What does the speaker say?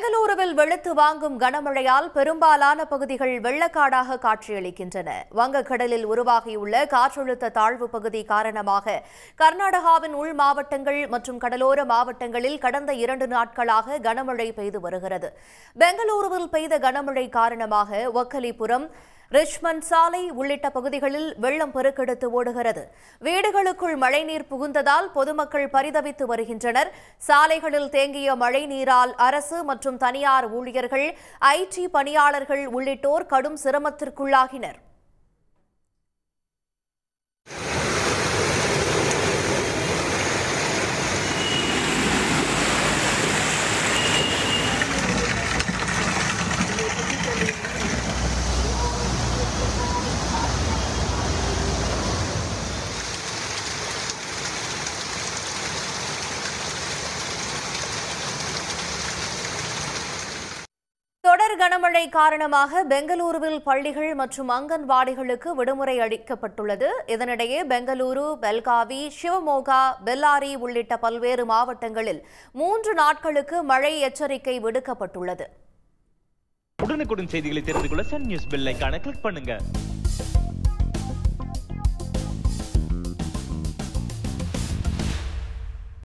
பெங்களூருவில் வெளுத்து வாங்கும் கனமழையால் பெரும்பாலான பகுதிகள் வெள்ளக்காடாக காட்சியளிக்கின்றன வங்கக்கடலில் உருவாகியுள்ள காற்றழுத்த தாழ்வு பகுதி காரணமாக கர்நாடகாவின் உள் மாவட்டங்கள் மற்றும் கடலோர மாவட்டங்களில் கடந்த இரண்டு நாட்களாக கனமழை பெய்து வருகிறது பெங்களூருவில் பெய்த கனமழை காரணமாக ஒக்கலிபுரம் ரிச்மண்ட் சாலை உள்ளிட்ட பகுதிகளில் வெள்ளம் பெருக்கெடுத்து ஓடுகிறது வீடுகளுக்குள் மழைநீர் புகுந்ததால் பொதுமக்கள் பரிதவித்து வருகின்றனர் சாலைகளில் தேங்கிய மழைநீரால் அரசு மற்றும் தனியார் ஊழியர்கள் ஐடி பணியாளர்கள் உள்ளிட்டோர் கடும் சிரமத்திற்குள்ளாகினர் தொடர் கனமழை காரணமாக பெங்களூருவில் பள்ளிகள் மற்றும் அங்கன்வாடிகளுக்கு விடுமுறை அளிக்கப்பட்டுள்ளது இதனிடையே பெங்களூரு பெல்காவி சிவமோகா பெல்லாரி உள்ளிட்ட பல்வேறு மாவட்டங்களில் மூன்று நாட்களுக்கு மழை எச்சரிக்கை விடுக்கப்பட்டுள்ளது உடனுக்குடன் செய்திகளை தெரிந்து கொள்ள சன் நியூஸ் பெல்லைக்கான கிளிக் பண்ணுங்க